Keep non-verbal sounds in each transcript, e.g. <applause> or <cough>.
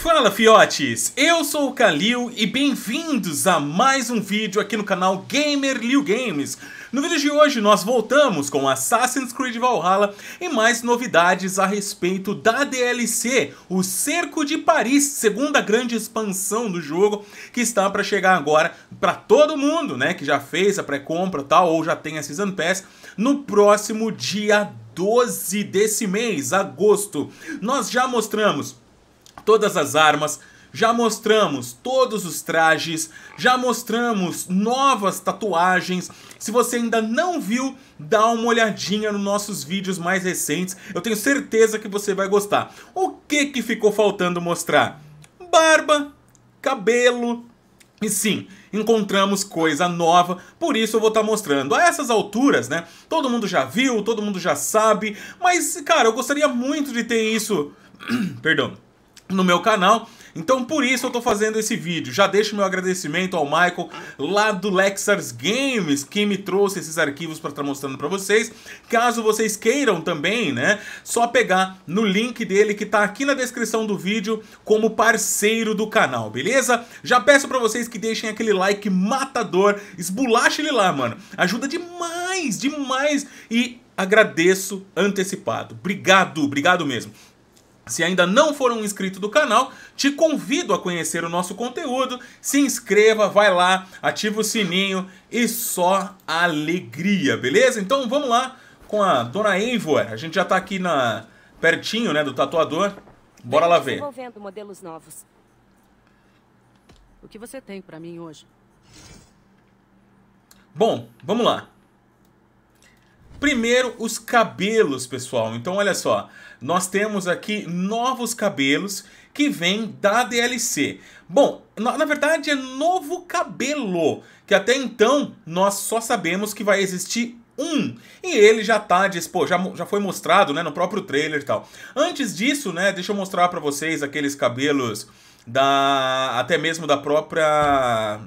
Fala fiotes, eu sou o Kalil e bem-vindos a mais um vídeo aqui no canal Gamer Liu Games. No vídeo de hoje nós voltamos com Assassin's Creed Valhalla e mais novidades a respeito da DLC, o Cerco de Paris, segunda grande expansão do jogo que está para chegar agora para todo mundo, né, que já fez a pré-compra tal ou já tem a Season Pass no próximo dia 12 desse mês, agosto. Nós já mostramos todas as armas, já mostramos todos os trajes, já mostramos novas tatuagens. Se você ainda não viu, dá uma olhadinha nos nossos vídeos mais recentes. Eu tenho certeza que você vai gostar. O que que ficou faltando mostrar? Barba, cabelo, e sim, encontramos coisa nova, por isso eu vou estar tá mostrando. A essas alturas, né? Todo mundo já viu, todo mundo já sabe, mas, cara, eu gostaria muito de ter isso. <clears throat> Perdão no meu canal. Então por isso eu estou fazendo esse vídeo. Já deixo meu agradecimento ao Michael lá do Lexars Games que me trouxe esses arquivos para estar tá mostrando para vocês. Caso vocês queiram também, né, só pegar no link dele que está aqui na descrição do vídeo como parceiro do canal, beleza? Já peço para vocês que deixem aquele like matador, esbulache ele lá, mano. Ajuda demais, demais e agradeço antecipado. Obrigado, obrigado mesmo. Se ainda não for um inscrito do canal, te convido a conhecer o nosso conteúdo. Se inscreva, vai lá, ativa o sininho e só alegria, beleza? Então vamos lá com a dona Eivor. A gente já tá aqui na pertinho, né, do tatuador. Bora lá ver. Desenvolvendo modelos novos. O que você tem para mim hoje? Bom, vamos lá. Primeiro, os cabelos, pessoal. Então, olha só, nós temos aqui novos cabelos que vêm da DLC. Bom, na, na, verdade é novo cabelo, que até então nós só sabemos que vai existir um. E ele já tá, diz, pô, já, já foi mostrado, né, no próprio trailer e tal. Antes disso, né, deixa eu mostrar para vocês aqueles cabelos da até mesmo da própria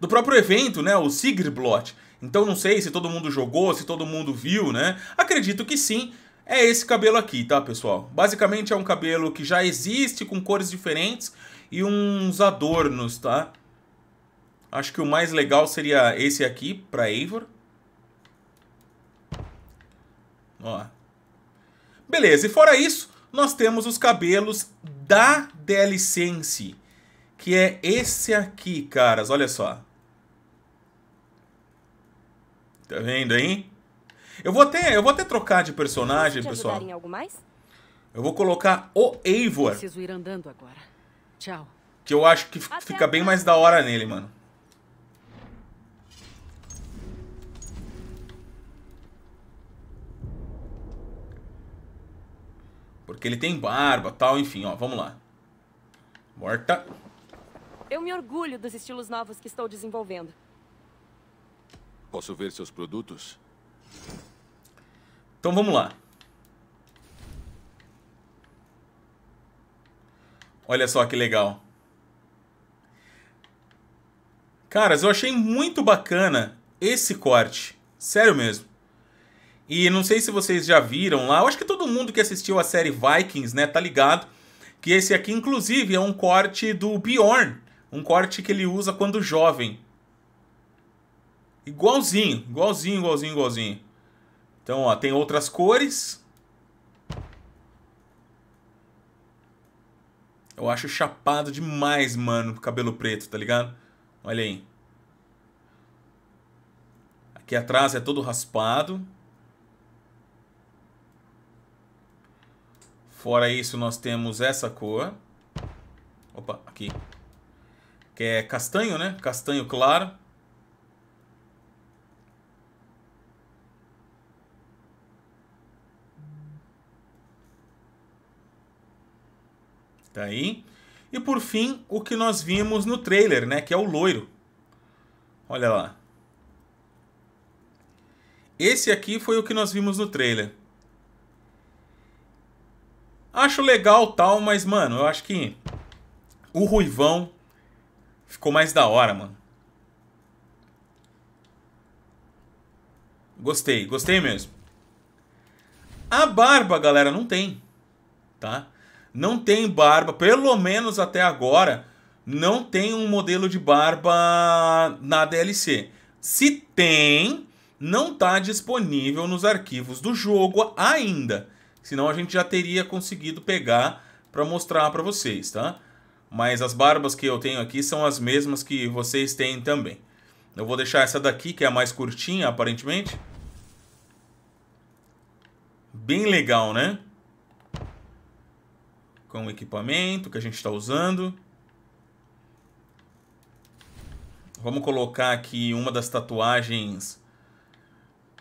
do próprio evento, né, o Sigrid Blot então não sei se todo mundo jogou, se todo mundo viu, né? Acredito que sim. É esse cabelo aqui, tá, pessoal? Basicamente é um cabelo que já existe com cores diferentes e uns adornos, tá? Acho que o mais legal seria esse aqui para Eivor. Ó. Beleza, e fora isso, nós temos os cabelos da DLC em si, que é esse aqui, caras, olha só. Tá vendo, hein? Eu vou até, eu vou até trocar de personagem, pessoal. Eu vou colocar o Eivor. Preciso ir andando agora. Tchau. Que eu acho que até fica bem mais da hora nele, mano. Porque ele tem barba, tal, enfim, ó, vamos lá. Morta. Eu me orgulho dos estilos novos que estou desenvolvendo. Posso ver seus produtos? Então vamos lá. Olha só que legal. Caras, eu achei muito bacana esse corte. Sério mesmo. E não sei se vocês já viram lá, eu acho que todo mundo que assistiu a série Vikings, né, tá ligado? Que esse aqui, inclusive, é um corte do Bjorn. Um corte que ele usa quando jovem. Igualzinho, igualzinho, igualzinho, igualzinho. Então, ó, tem outras cores. Eu acho chapado demais, mano, cabelo preto, tá ligado? Olha aí. Aqui atrás é todo raspado. Fora isso, nós temos essa cor. Opa, aqui. Que é castanho, né? Castanho claro. Tá aí. E por fim, o que nós vimos no trailer, né? Que é o loiro. Olha lá. Esse aqui foi o que nós vimos no trailer. Acho legal tal, mas, mano, eu acho que o Ruivão ficou mais da hora, mano. Gostei, gostei mesmo. A barba, galera, não tem, tá? não tem barba, pelo menos até agora, não tem um modelo de barba na DLC. Se tem, não está disponível nos arquivos do jogo ainda. Senão a gente já teria conseguido pegar para mostrar para vocês, tá? Mas as barbas que eu tenho aqui são as mesmas que vocês têm também. Eu vou deixar essa daqui, que é a mais curtinha, aparentemente. Bem legal, né? com o equipamento que a gente está usando. Vamos colocar aqui uma das tatuagens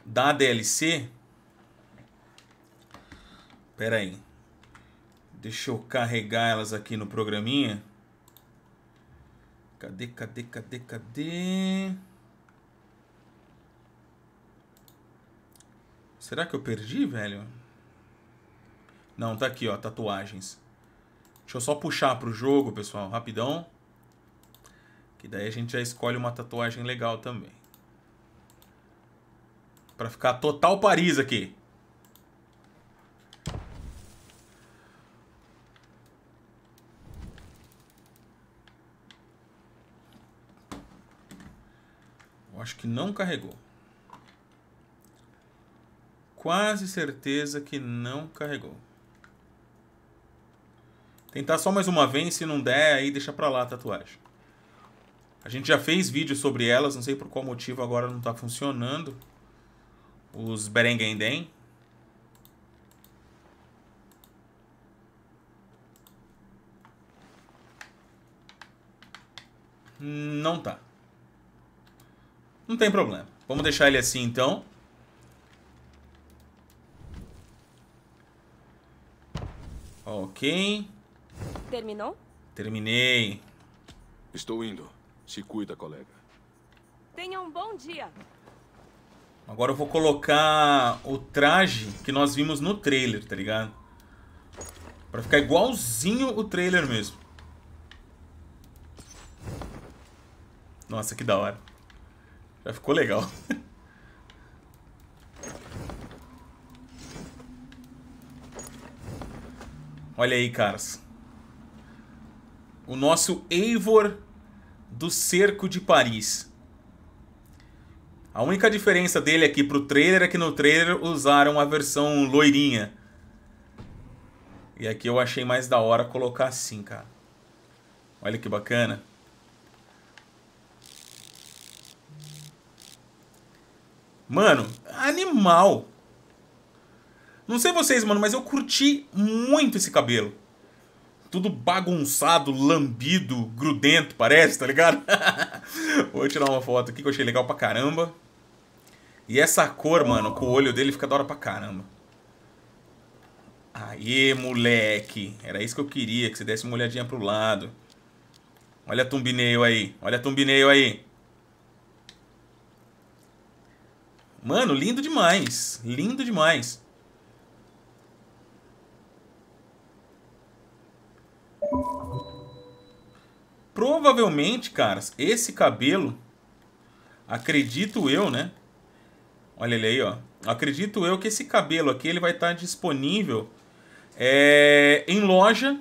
da DLC. Pera aí. Deixa eu carregar elas aqui no programinha. Cadê, cadê, cadê, cadê? Será que eu perdi, velho? Não, tá aqui, ó, tatuagens. Deixa eu só puxar pro jogo, pessoal, rapidão. Que daí a gente já escolhe uma tatuagem legal também. Pra ficar total Paris aqui. Eu acho que não carregou. Quase certeza que não carregou. Tentar só mais uma vez, se não der, aí deixa pra lá a tatuagem. A gente já fez vídeo sobre elas, não sei por qual motivo agora não tá funcionando. Os Berengenden. Não tá. Não tem problema. Vamos deixar ele assim então. Ok. Terminou? Terminei. Estou indo. Se cuida, colega. Tenha um bom dia. Agora eu vou colocar o traje que nós vimos no trailer, tá ligado? Pra ficar igualzinho o trailer mesmo. Nossa, que da hora. Já ficou legal. <laughs> Olha aí, caras o nosso Eivor do Cerco de Paris. A única diferença dele aqui é pro trailer é que no trailer usaram a versão loirinha. E aqui eu achei mais da hora colocar assim, cara. Olha que bacana. Mano, animal. Não sei vocês, mano, mas eu curti muito esse cabelo tudo bagunçado, lambido, grudento, parece, tá ligado? <laughs> Vou tirar uma foto aqui que eu achei legal pra caramba. E essa cor, mano, com o olho dele fica da hora pra caramba. Aê, moleque. Era isso que eu queria, que você desse uma olhadinha pro lado. Olha a thumbnail aí. Olha a thumbnail aí. Mano, lindo demais. Lindo demais. provavelmente, caras, esse cabelo, acredito eu, né? Olha ele aí, ó. Acredito eu que esse cabelo aqui ele vai estar tá disponível é, em loja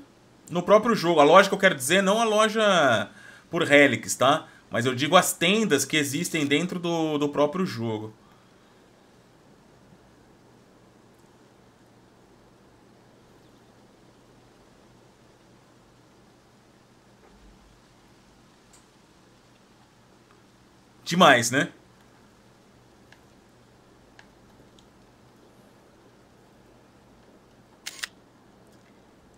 no próprio jogo. A loja que eu quero dizer não a loja por relics, tá? Mas eu digo as tendas que existem dentro do, do próprio jogo. demais, né?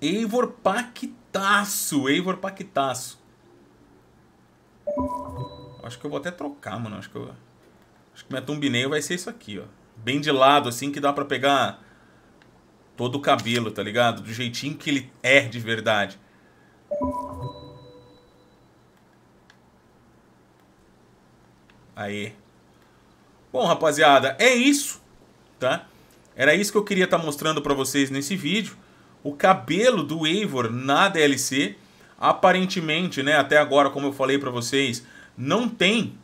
Eivor Pactaço, Eivor Pactaço. Acho que eu vou até trocar, mano. Acho que eu... Acho que minha thumbnail vai ser isso aqui, ó. Bem de lado, assim, que dá pra pegar todo o cabelo, tá ligado? Do jeitinho que ele é de verdade. Aí. Bom, rapaziada, é isso, tá? Era isso que eu queria estar tá mostrando para vocês nesse vídeo. O cabelo do Eivor na DLC, aparentemente, né, até agora, como eu falei para vocês, não tem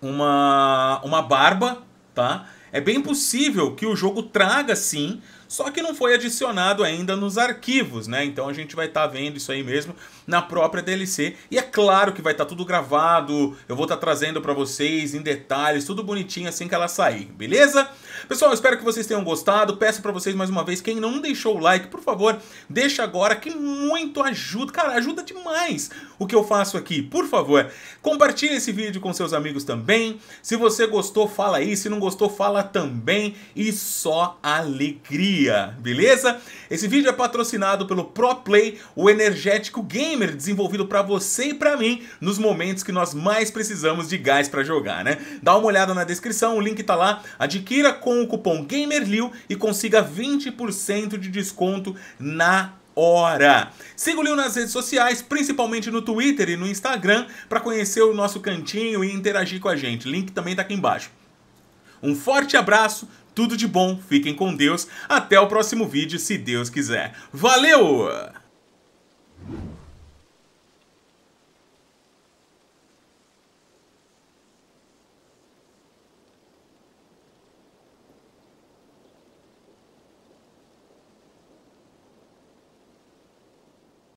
uma, uma barba, tá? É bem possível que o jogo traga, sim, só que não foi adicionado ainda nos arquivos, né? Então a gente vai estar tá vendo isso aí mesmo na própria DLC. E é claro que vai estar tá tudo gravado, eu vou estar tá trazendo para vocês em detalhes, tudo bonitinho assim que ela sair, beleza? Pessoal, espero que vocês tenham gostado. Peço para vocês mais uma vez, quem não deixou o like, por favor, deixa agora que muito ajuda. Cara, ajuda demais o que eu faço aqui. Por favor, compartilhe esse vídeo com seus amigos também. Se você gostou, fala aí. Se não gostou, fala também. E só alegria, beleza? Esse vídeo é patrocinado pelo ProPlay, o energético gamer desenvolvido para você e para mim nos momentos que nós mais precisamos de gás para jogar, né? Dá uma olhada na descrição, o link tá lá. Adquira com o cupom Gamerlio e consiga 20% de desconto na hora. Siga o Lil nas redes sociais, principalmente no Twitter e no Instagram, para conhecer o nosso cantinho e interagir com a gente. Link também está aqui embaixo. Um forte abraço, tudo de bom, fiquem com Deus. Até o próximo vídeo, se Deus quiser. Valeu!